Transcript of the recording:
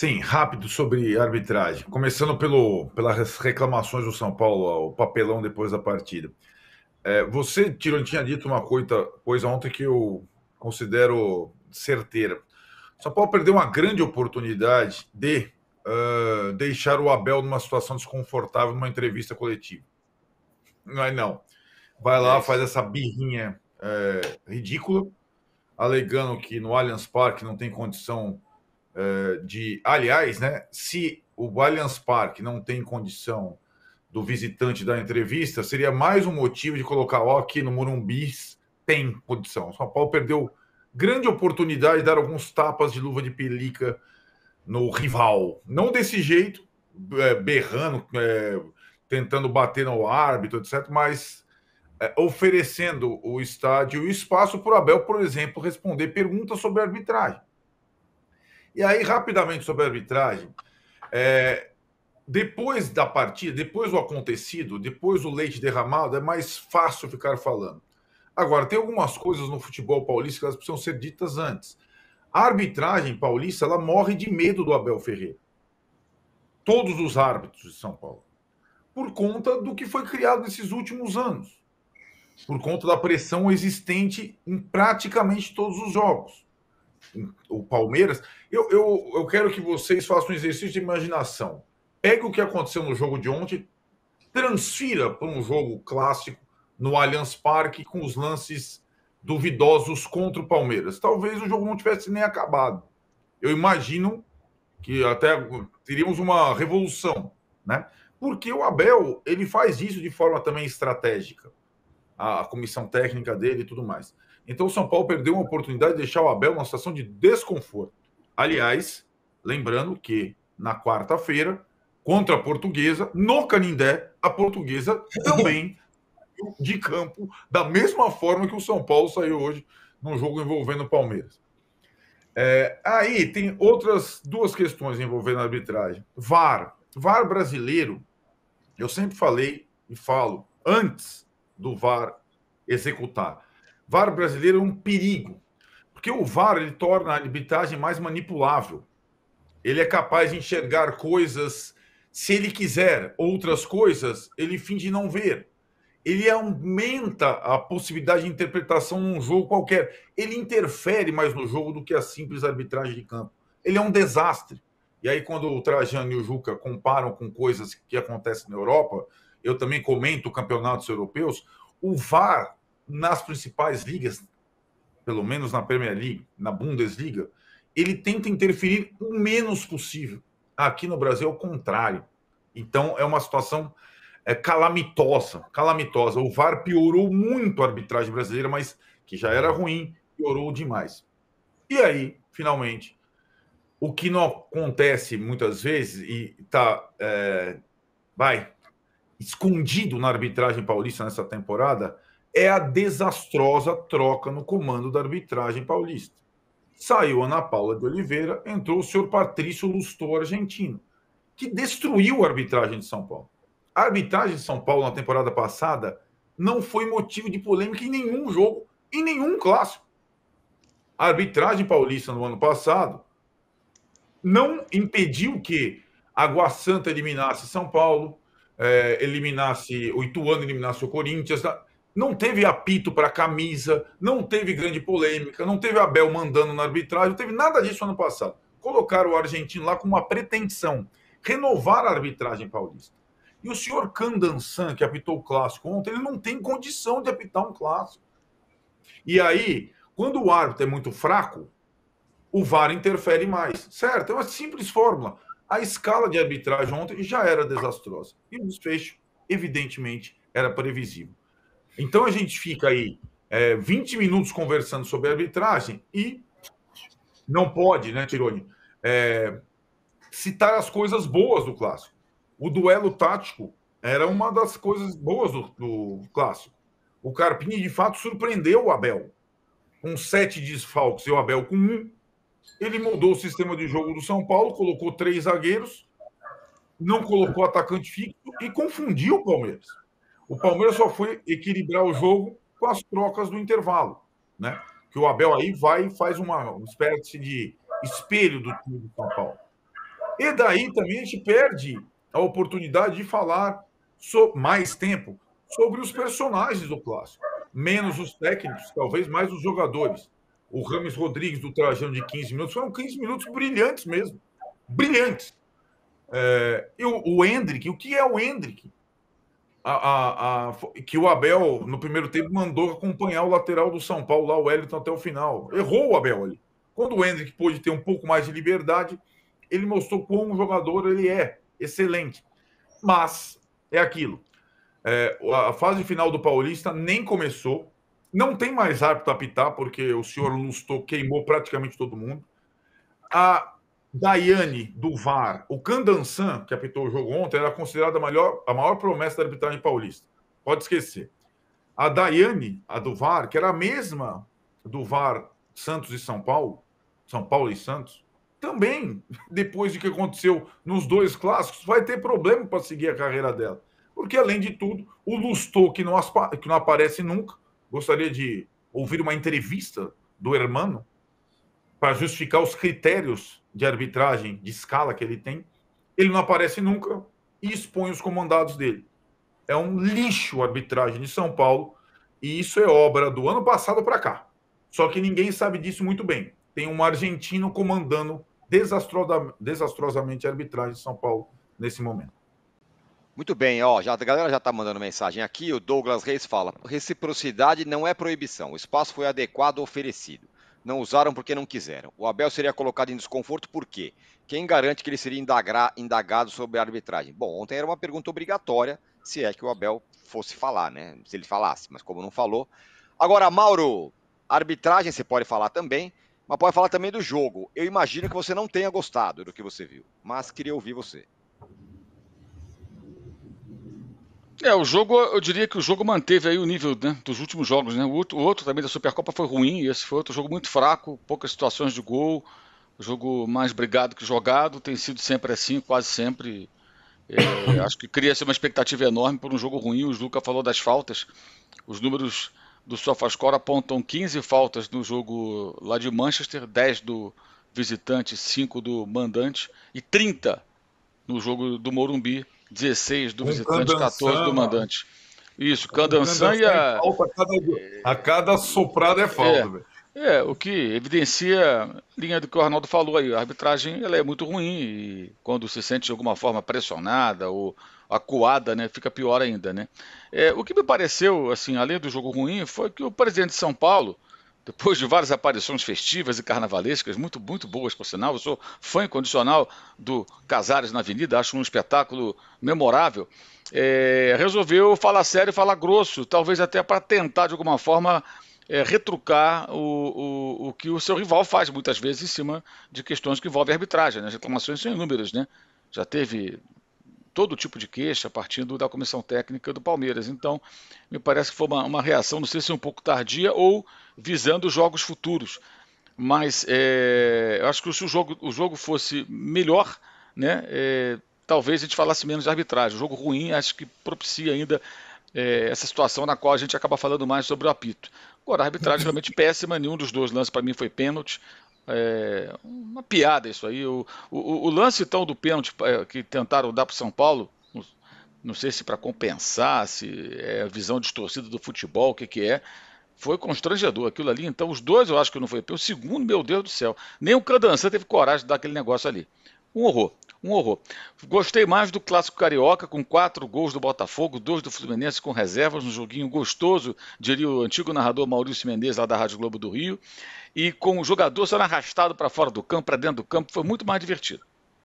Sim, rápido sobre arbitragem. Começando pelo, pelas reclamações do São Paulo, o papelão depois da partida. É, você tirou, tinha dito uma coisa, coisa ontem que eu considero certeira. O São Paulo perdeu uma grande oportunidade de uh, deixar o Abel numa situação desconfortável numa entrevista coletiva. Não é não. Vai lá, é faz essa birrinha é, ridícula, alegando que no Allianz Parque não tem condição eh, de. Aliás, né, se o Allianz Parque não tem condição do visitante da entrevista, seria mais um motivo de colocar, ó, aqui no Morumbi tem condição. O São Paulo perdeu grande oportunidade de dar alguns tapas de luva de pelica no rival. Não desse jeito, é, berrando, é, tentando bater no árbitro, etc., mas é, oferecendo o estádio e espaço para o Abel, por exemplo, responder perguntas sobre arbitragem. E aí, rapidamente sobre a arbitragem, é, depois da partida, depois do acontecido, depois do leite derramado, é mais fácil ficar falando. Agora, tem algumas coisas no futebol paulista que elas precisam ser ditas antes. A arbitragem paulista, ela morre de medo do Abel Ferreira. Todos os árbitros de São Paulo. Por conta do que foi criado nesses últimos anos. Por conta da pressão existente em praticamente todos os jogos o Palmeiras. Eu, eu, eu quero que vocês façam um exercício de imaginação. Pegue o que aconteceu no jogo de ontem, transfira para um jogo clássico no Allianz Parque com os lances duvidosos contra o Palmeiras. Talvez o jogo não tivesse nem acabado. Eu imagino que até teríamos uma revolução, né? Porque o Abel ele faz isso de forma também estratégica, a comissão técnica dele e tudo mais. Então o São Paulo perdeu uma oportunidade de deixar o Abel numa situação de desconforto. Aliás, lembrando que na quarta-feira, contra a Portuguesa, no Canindé, a Portuguesa também de campo, da mesma forma que o São Paulo saiu hoje num jogo envolvendo o Palmeiras. É, aí tem outras duas questões envolvendo a arbitragem. VAR. VAR brasileiro, eu sempre falei e falo, antes do VAR executar. VAR brasileiro é um perigo, porque o VAR ele torna a arbitragem mais manipulável. Ele é capaz de enxergar coisas, se ele quiser, outras coisas, ele finge não ver. Ele aumenta a possibilidade de interpretação num jogo qualquer. Ele interfere mais no jogo do que a simples arbitragem de campo. Ele é um desastre. E aí, quando o Trajano e o Juca comparam com coisas que acontecem na Europa, eu também comento campeonatos europeus, o VAR nas principais ligas, pelo menos na Premier League, na Bundesliga, ele tenta interferir o menos possível. Aqui no Brasil é o contrário. Então é uma situação é, calamitosa, calamitosa. O VAR piorou muito a arbitragem brasileira, mas que já era ruim, piorou demais. E aí, finalmente, o que não acontece muitas vezes e está é, vai escondido na arbitragem paulista nessa temporada é a desastrosa troca no comando da arbitragem paulista. Saiu Ana Paula de Oliveira, entrou o senhor Patrício Lustor, argentino, que destruiu a arbitragem de São Paulo. A arbitragem de São Paulo na temporada passada não foi motivo de polêmica em nenhum jogo, em nenhum clássico. A arbitragem paulista no ano passado não impediu que Água Santa eliminasse São Paulo, eh, eliminasse o Ituano, eliminasse o Corinthians não teve apito para camisa, não teve grande polêmica, não teve Abel mandando na arbitragem, não teve nada disso ano passado. Colocaram o argentino lá com uma pretensão, renovar a arbitragem paulista. E o senhor Candansan, que apitou o clássico ontem, ele não tem condição de apitar um clássico. E aí, quando o árbitro é muito fraco, o VAR interfere mais. Certo? É uma simples fórmula. A escala de arbitragem ontem já era desastrosa. E o desfecho, evidentemente, era previsível. Então a gente fica aí é, 20 minutos conversando sobre arbitragem e não pode, né, Tironi, é, citar as coisas boas do clássico. O duelo tático era uma das coisas boas do, do clássico. O Carpini, de fato, surpreendeu o Abel. Com sete desfalques e o Abel com um, ele mudou o sistema de jogo do São Paulo, colocou três zagueiros, não colocou atacante fixo e confundiu o Palmeiras. O Palmeiras só foi equilibrar o jogo com as trocas do intervalo, né? Que o Abel aí vai e faz uma, espécie de espelho do time do São Paulo. E daí também a gente perde a oportunidade de falar so, mais tempo sobre os personagens do clássico, menos os técnicos, talvez mais os jogadores. O Rames Rodrigues do Trajano de 15 minutos foram 15 minutos brilhantes mesmo, brilhantes. É, e o, o Hendrick, o que é o Hendrick? A, a, a, que o Abel, no primeiro tempo, mandou acompanhar o lateral do São Paulo, lá o Wellington, até o final. Errou o Abel ali. Quando o Hendrick pôde ter um pouco mais de liberdade, ele mostrou como um jogador ele é. Excelente. Mas, é aquilo. É, a fase final do Paulista nem começou. Não tem mais árbitro apitar, porque o senhor Lustou queimou praticamente todo mundo. A, Daiane Duvar, o Candansan, que apitou o jogo ontem, era considerada a maior, a maior promessa da arbitragem paulista. Pode esquecer. A Daiane, a Duvar que era a mesma do VAR Santos e São Paulo, São Paulo e Santos, também, depois de que aconteceu nos dois clássicos, vai ter problema para seguir a carreira dela. Porque, além de tudo, o Lustô, que não, que não aparece nunca, gostaria de ouvir uma entrevista do Hermano para justificar os critérios de arbitragem de escala que ele tem, ele não aparece nunca e expõe os comandados dele. É um lixo a arbitragem de São Paulo e isso é obra do ano passado para cá. Só que ninguém sabe disso muito bem. Tem um argentino comandando desastrosamente a arbitragem de São Paulo nesse momento. Muito bem, ó, já, a galera já está mandando mensagem aqui. O Douglas Reis fala: reciprocidade não é proibição. O espaço foi adequado oferecido não usaram porque não quiseram. O Abel seria colocado em desconforto por quê? Quem garante que ele seria indagra, indagado sobre a arbitragem? Bom, ontem era uma pergunta obrigatória, se é que o Abel fosse falar, né? Se ele falasse, mas como não falou. Agora, Mauro, arbitragem você pode falar também, mas pode falar também do jogo. Eu imagino que você não tenha gostado do que você viu, mas queria ouvir você. É, o jogo, eu diria que o jogo manteve aí o nível né, dos últimos jogos, né? O outro, o outro, também da Supercopa foi ruim, esse foi outro jogo muito fraco, poucas situações de gol, jogo mais brigado que jogado, tem sido sempre assim, quase sempre. É, acho que cria-se assim uma expectativa enorme por um jogo ruim. O Luca falou das faltas. Os números do SofaScore apontam 15 faltas no jogo lá de Manchester, 10 do visitante, 5 do mandante e 30 no jogo do Morumbi 16 do um visitante, Candançan, 14 do mandante. Isso, Candansan e tá a. a cada soprada é falta, é, é, o que evidencia a linha do que o Arnaldo falou aí. A arbitragem ela é muito ruim e quando se sente de alguma forma pressionada ou acuada, né, fica pior ainda, né? É, o que me pareceu, assim, além do jogo ruim, foi que o presidente de São Paulo depois de várias aparições festivas e carnavalescas, muito, muito boas, por sinal. Eu sou fã incondicional do Casares na Avenida, acho um espetáculo memorável. É, resolveu falar sério, falar grosso, talvez até para tentar, de alguma forma, é, retrucar o, o, o que o seu rival faz, muitas vezes, em cima de questões que envolvem arbitragem. Né? As reclamações são inúmeras, né? Já teve todo tipo de queixa partindo da comissão técnica do Palmeiras. Então, me parece que foi uma, uma reação, não sei se um pouco tardia ou visando jogos futuros. Mas é, eu acho que se o jogo, o jogo fosse melhor, né, é, talvez a gente falasse menos de arbitragem. O jogo ruim acho que propicia ainda é, essa situação na qual a gente acaba falando mais sobre o apito. Agora, a arbitragem é realmente péssima, nenhum dos dois lances para mim foi pênalti. É, uma piada isso aí. O, o, o lance então do pênalti é, que tentaram dar para São Paulo, não sei se para compensar, se é a visão distorcida do futebol, o que, que é, foi constrangedor aquilo ali. Então, os dois eu acho que não foi pênalti. O segundo, meu Deus do céu, nem o Candançã teve coragem de dar aquele negócio ali. Um horror um horror. Gostei mais do clássico carioca, com quatro gols do Botafogo, dois do Fluminense com reservas, um joguinho gostoso, diria o antigo narrador Maurício Mendes, lá da Rádio Globo do Rio, e com o jogador sendo arrastado para fora do campo, para dentro do campo, foi muito mais divertido.